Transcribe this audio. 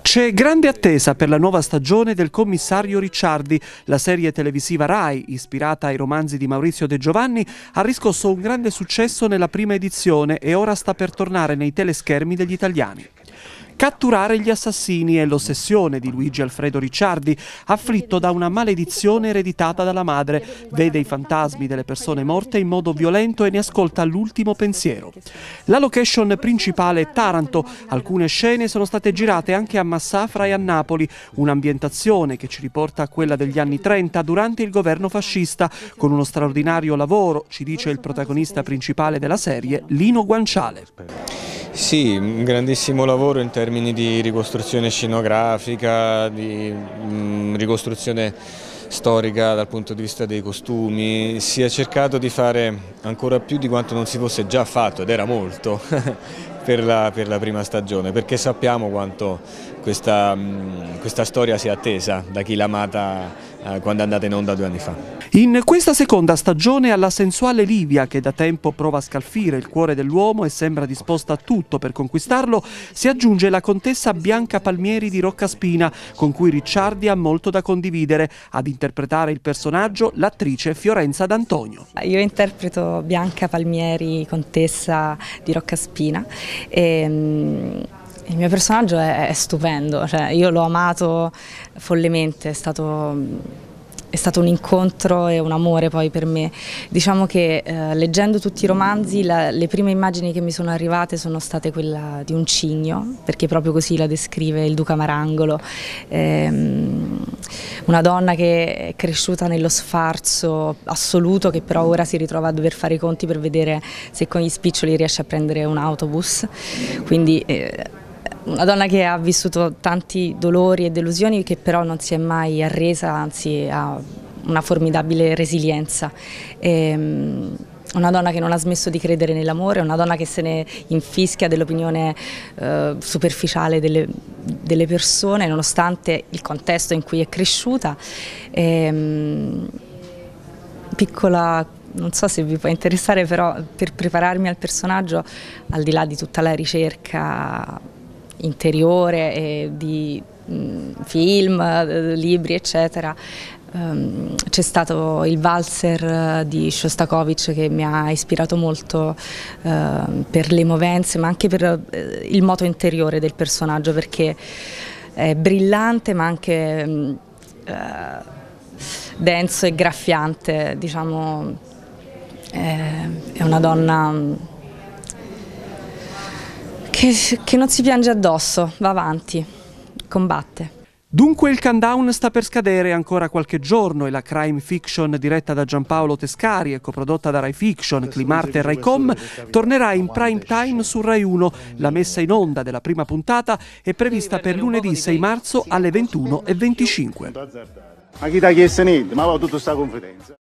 C'è grande attesa per la nuova stagione del commissario Ricciardi. La serie televisiva Rai, ispirata ai romanzi di Maurizio De Giovanni, ha riscosso un grande successo nella prima edizione e ora sta per tornare nei teleschermi degli italiani. Catturare gli assassini è l'ossessione di Luigi Alfredo Ricciardi, afflitto da una maledizione ereditata dalla madre. Vede i fantasmi delle persone morte in modo violento e ne ascolta l'ultimo pensiero. La location principale è Taranto. Alcune scene sono state girate anche a Massafra e a Napoli, un'ambientazione che ci riporta a quella degli anni 30 durante il governo fascista, con uno straordinario lavoro, ci dice il protagonista principale della serie, Lino Guanciale. Sì, un grandissimo lavoro in termini di ricostruzione scenografica, di mh, mm, ricostruzione storica dal punto di vista dei costumi, si è cercato di fare ancora più di quanto non si fosse già fatto ed era molto per, la, per, la, prima stagione perché sappiamo quanto questa, mm, questa storia sia attesa da chi l'ha amata eh, quando è andata in onda due anni fa. In questa seconda stagione alla sensuale Livia, che da tempo prova a scalfire il cuore dell'uomo e sembra disposta a tutto per conquistarlo, si aggiunge la contessa Bianca Palmieri di Roccaspina, con cui Ricciardi ha molto da condividere. Ad interpretare il personaggio l'attrice Fiorenza D'Antonio. Io interpreto Bianca Palmieri, contessa di Roccaspina. Ehm, e, il mio personaggio è, è stupendo, cioè, io l'ho amato follemente, è stato è stato un incontro e un amore poi per me. Diciamo che eh, leggendo tutti i romanzi la, le prime immagini che mi sono arrivate sono state quella di un cigno, perché proprio così la descrive il Duca Marangolo, ehm, una donna che è cresciuta nello sfarzo assoluto che però ora si ritrova a dover fare i conti per vedere se con gli spiccioli riesce a prendere un autobus, quindi... Eh, una donna che ha vissuto tanti dolori e delusioni che però non si è mai arresa, anzi ha una formidabile resilienza. E, ehm, una donna che non ha smesso di credere nell'amore, una donna che se ne infischia dell'opinione eh, superficiale delle, delle, persone, nonostante il contesto in cui è cresciuta. E, ehm, piccola non so se vi può interessare, però per prepararmi al personaggio, al di là di tutta la ricerca interiore e di mh, mm, film, eh, libri eccetera, ehm, c'è stato il valzer eh, di Shostakovich che mi ha ispirato molto eh, per le movenze ma anche per eh, il moto interiore del personaggio perché è brillante ma anche mm, eh, denso e graffiante, diciamo eh, è una donna mm, che, che non si piange addosso, va avanti, combatte. Dunque il countdown sta per scadere ancora qualche giorno e la crime fiction diretta da Giampaolo Tescari e coprodotta da Rai Fiction, Climarte e Raicom tornerà in prime time su Rai 1. La messa in onda della prima puntata è prevista per lunedì 6 marzo alle 21.25. Ma chi ti ha chiesto niente? Ma avevo tutta questa confidenza.